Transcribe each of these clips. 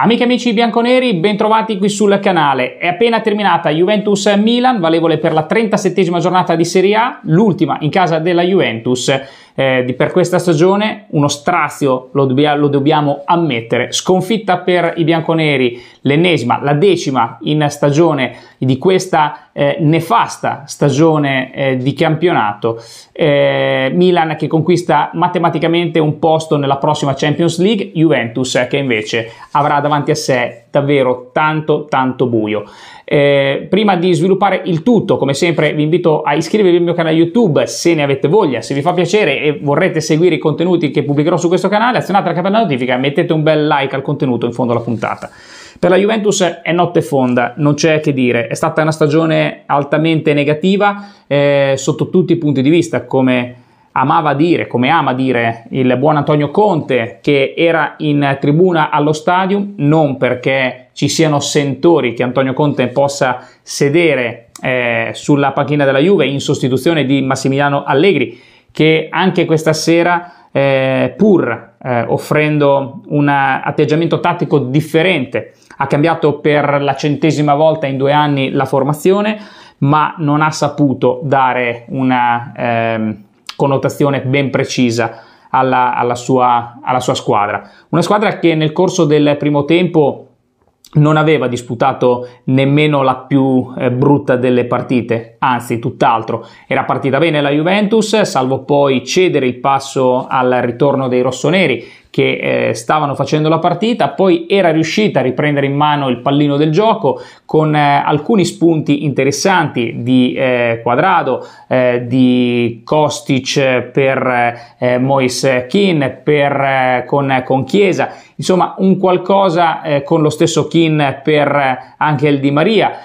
Amici e amici bianconeri, bentrovati qui sul canale. È appena terminata Juventus Milan, valevole per la 37esima giornata di Serie A, l'ultima in casa della Juventus eh, per questa stagione, uno strazio lo, dobbia, lo dobbiamo ammettere, sconfitta per i bianconeri, l'ennesima, la decima in stagione di questa eh, nefasta stagione eh, di campionato. Eh, Milan che conquista matematicamente un posto nella prossima Champions League, Juventus che invece avrà davanti a sé davvero tanto tanto buio. Eh, prima di sviluppare il tutto, come sempre vi invito a iscrivervi al mio canale YouTube se ne avete voglia, se vi fa piacere e vorrete seguire i contenuti che pubblicherò su questo canale, azionate la campanella notifica e mettete un bel like al contenuto in fondo alla puntata. Per la Juventus è notte fonda, non c'è che dire, è stata una stagione altamente negativa eh, sotto tutti i punti di vista, come amava dire, come ama dire il buon Antonio Conte, che era in tribuna allo stadio non perché ci siano sentori che Antonio Conte possa sedere eh, sulla panchina della Juve in sostituzione di Massimiliano Allegri, che anche questa sera, eh, pur eh, offrendo un atteggiamento tattico differente, ha cambiato per la centesima volta in due anni la formazione, ma non ha saputo dare una... Ehm, connotazione ben precisa alla, alla, sua, alla sua squadra. Una squadra che nel corso del primo tempo non aveva disputato nemmeno la più eh, brutta delle partite, anzi tutt'altro, era partita bene la Juventus, salvo poi cedere il passo al ritorno dei rossoneri che eh, stavano facendo la partita, poi era riuscita a riprendere in mano il pallino del gioco con eh, alcuni spunti interessanti di eh, Quadrado, eh, di Kostic per eh, Mois Kin, per, eh, con, con, Chiesa, insomma un qualcosa eh, con lo stesso Kin per eh, anche il Di Maria,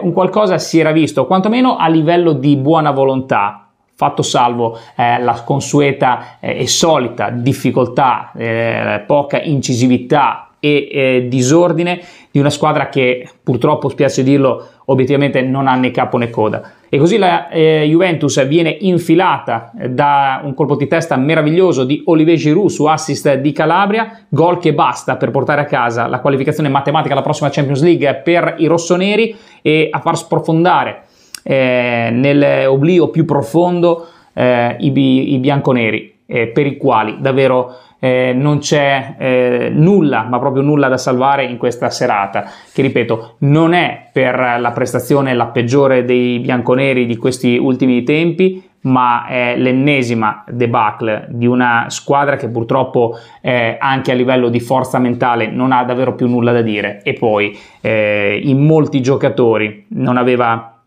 un qualcosa si era visto, quantomeno a livello di buona volontà fatto salvo eh, la consueta eh, e solita difficoltà, eh, poca incisività e eh, disordine di una squadra che purtroppo spiace dirlo obiettivamente non ha né capo né coda. E così la eh, Juventus viene infilata eh, da un colpo di testa meraviglioso di Olivier Giroud su assist di Calabria, gol che basta per portare a casa la qualificazione matematica alla prossima Champions League per i rossoneri e a far sprofondare eh, nell'oblio più profondo eh, i, i bianconeri, eh, per i quali davvero eh, non c'è eh, nulla, ma proprio nulla da salvare in questa serata, che ripeto, non è per la prestazione la peggiore dei bianconeri di questi ultimi tempi, ma è l'ennesima debacle di una squadra che purtroppo eh, anche a livello di forza mentale non ha davvero più nulla da dire e poi eh, in molti giocatori non aveva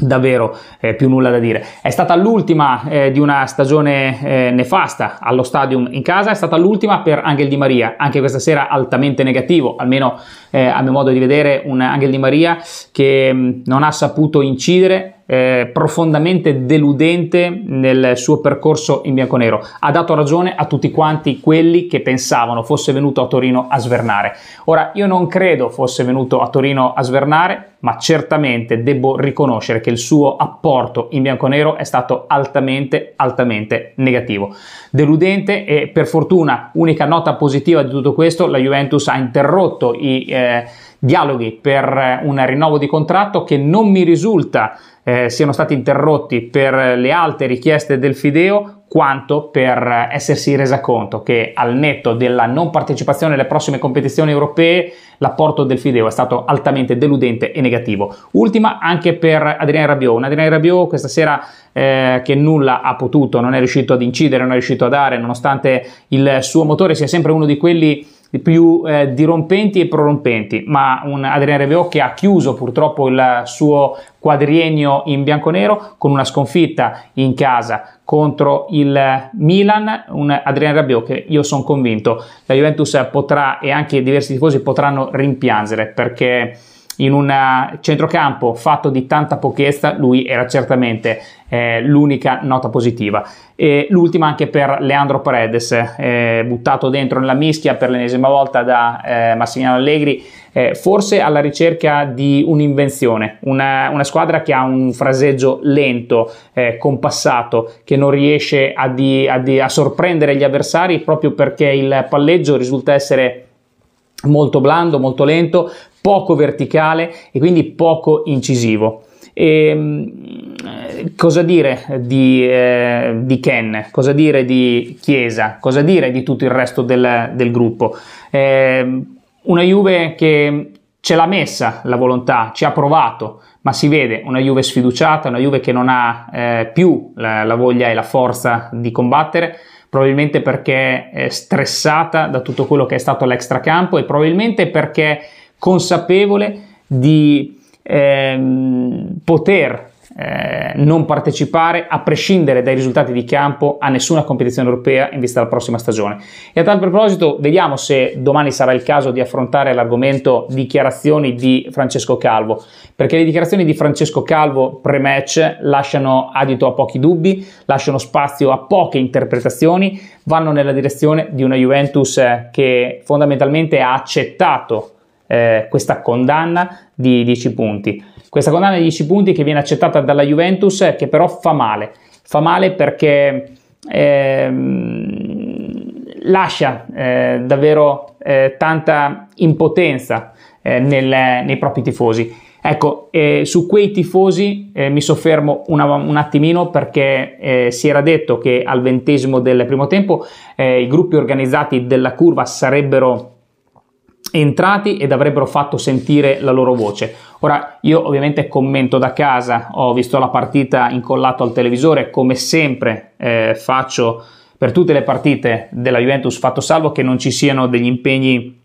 davvero eh, più nulla da dire. È stata l'ultima eh, di una stagione eh, nefasta allo stadium in casa, è stata l'ultima per Angel Di Maria, anche questa sera altamente negativo, almeno eh, a mio modo di vedere un Angel Di Maria che mh, mm, non ha saputo incidere eh, profondamente deludente nel suo percorso in bianconero. Ha dato ragione a tutti quanti quelli che pensavano fosse venuto a Torino a svernare. Ora, io non credo fosse venuto a Torino a svernare, ma certamente devo riconoscere che il suo apporto in bianconero è stato altamente, altamente negativo. Deludente e per fortuna unica nota positiva di tutto questo, la Juventus ha interrotto i... Eh, dialoghi per eh, un rinnovo di contratto che non mi risulta eh, siano stati interrotti per le alte richieste del Fideo quanto per eh, essersi resa conto che al netto della non partecipazione alle prossime competizioni europee l'apporto del Fideo è stato altamente deludente e negativo. Ultima anche per Adrien Rabiot, un Adrien Rabiot questa sera eh, che nulla ha potuto, non è riuscito ad incidere, non è riuscito a dare nonostante il suo motore sia sempre uno di quelli più eh, dirompenti e prorompenti, ma un Adrien Reveo che ha chiuso purtroppo il suo quadriennio in bianconero con una sconfitta in casa contro il Milan, un Adrien Rabiot che io sono convinto la Juventus potrà e anche diversi tifosi potranno rimpiangere perché in un eh, centrocampo fatto di tanta pochezza, lui era certamente eh, l'unica nota positiva. E l'ultima anche per Leandro Paredes, eh, buttato dentro nella mischia per l'ennesima volta da eh, Massimiliano Allegri, eh, forse alla ricerca di un'invenzione, una, una, squadra che ha un fraseggio lento, eh, compassato, che non riesce a, di, a, di, a sorprendere gli avversari proprio perché il palleggio risulta essere molto blando, molto lento, poco verticale e quindi poco incisivo. E, ehm, cosa dire di, eh, di, Ken? Cosa dire di Chiesa? Cosa dire di tutto il resto del, del gruppo? Eh, una Juve che ce l'ha messa la volontà, ci ha provato, ma si vede una Juve sfiduciata, una Juve che non ha eh, più la, la voglia e la forza di combattere probabilmente perché è stressata da tutto quello che è stato l'extracampo e probabilmente perché consapevole di ehm, poter eh, non partecipare a prescindere dai risultati di campo a nessuna competizione europea in vista della prossima stagione. E a tal proposito, vediamo se domani sarà il caso di affrontare l'argomento dichiarazioni di Francesco Calvo, perché le dichiarazioni di Francesco Calvo pre-match lasciano adito a pochi dubbi, lasciano spazio a poche interpretazioni, vanno nella direzione di una Juventus che fondamentalmente ha accettato eh, questa condanna di 10 punti questa condanna di 10 punti che viene accettata dalla Juventus, che però fa male. Fa male perché ehm, lascia eh, davvero eh, tanta impotenza eh, nel, nei propri tifosi. Ecco, eh, su quei tifosi eh, mi soffermo una, un attimino perché eh, si era detto che al ventesimo del primo tempo eh, i gruppi organizzati della curva sarebbero entrati ed avrebbero fatto sentire la loro voce. Ora io ovviamente commento da casa, ho visto la partita incollato al televisore come sempre eh, faccio per tutte le partite della Juventus, fatto salvo che non ci siano degli impegni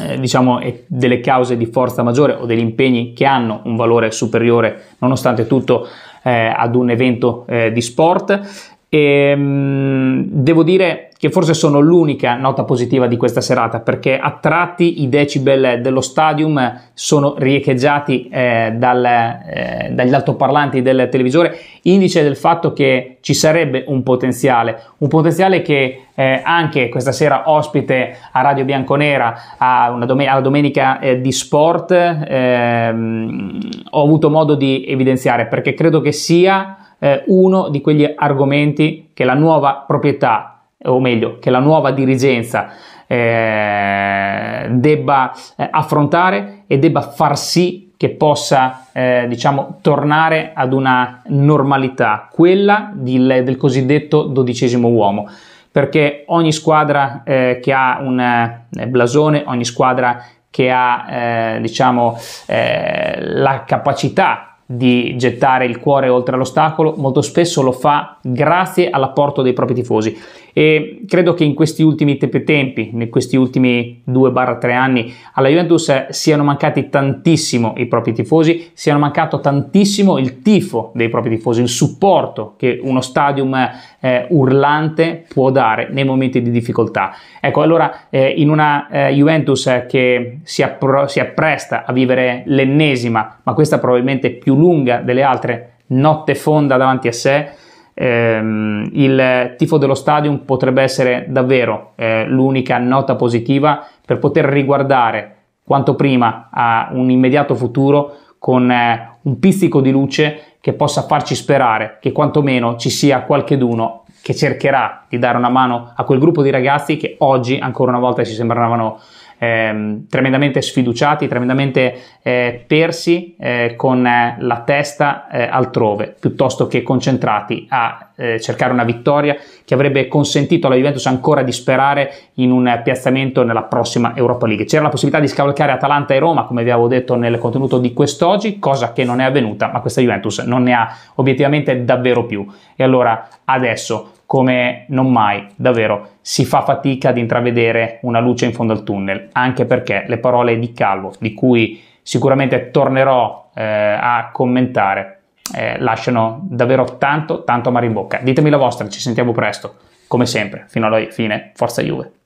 eh, diciamo e delle cause di forza maggiore o degli impegni che hanno un valore superiore nonostante tutto eh, ad un evento eh, di sport e, ehm, devo dire che forse sono l'unica nota positiva di questa serata perché a tratti i decibel dello stadium sono riecheggiati eh, dal, eh, dagli altoparlanti del televisore, indice del fatto che ci sarebbe un potenziale, un potenziale che eh, anche questa sera ospite a Radio Bianconera a una domen- alla domenica eh, di sport ehm, ho avuto modo di evidenziare perché credo che sia eh, uno di quegli argomenti che la nuova proprietà, o meglio, che la nuova dirigenza eh, debba eh, affrontare e debba far sì che possa eh, diciamo tornare ad una normalità, quella di, del cosiddetto dodicesimo uomo, perché ogni squadra eh, che ha un eh, blasone, ogni squadra che ha eh, diciamo eh, la capacità di gettare il cuore oltre l'ostacolo, molto spesso lo fa grazie all'apporto dei propri tifosi e credo che in questi ultimi tempi, in questi ultimi 2-3 anni, alla Juventus siano mancati tantissimo i propri tifosi, siano mancato tantissimo il tifo dei propri tifosi, il supporto che uno stadium eh, urlante può dare nei momenti di difficoltà. Ecco, allora eh, in una eh, Juventus che si, appro- si appresta a vivere l'ennesima, ma questa probabilmente più lunga delle altre, notte fonda davanti a sé, ehm, il tifo dello stadium potrebbe essere davvero eh, l'unica nota positiva per poter riguardare quanto prima a un immediato futuro con eh, un pizzico di luce che possa farci sperare che quantomeno ci sia qualcheduno che cercherà di dare una mano a quel gruppo di ragazzi che oggi ancora una volta ci sembravano eh, tremendamente sfiduciati, tremendamente eh, persi eh, con eh, la testa eh, altrove, piuttosto che concentrati a eh, cercare una vittoria che avrebbe consentito alla Juventus ancora di sperare in un piazzamento nella prossima Europa League. C'era la possibilità di scavalcare Atalanta e Roma, come vi avevo detto nel contenuto di quest'oggi, cosa che non è avvenuta, ma questa Juventus non ne ha obiettivamente davvero più. E allora adesso come non mai, davvero, si fa fatica ad intravedere una luce in fondo al tunnel, anche perché le parole di Calvo, di cui sicuramente tornerò eh, a commentare, eh, lasciano davvero tanto, tanto amare in bocca. Ditemi la vostra, ci sentiamo presto, come sempre, fino alla fine, forza Juve.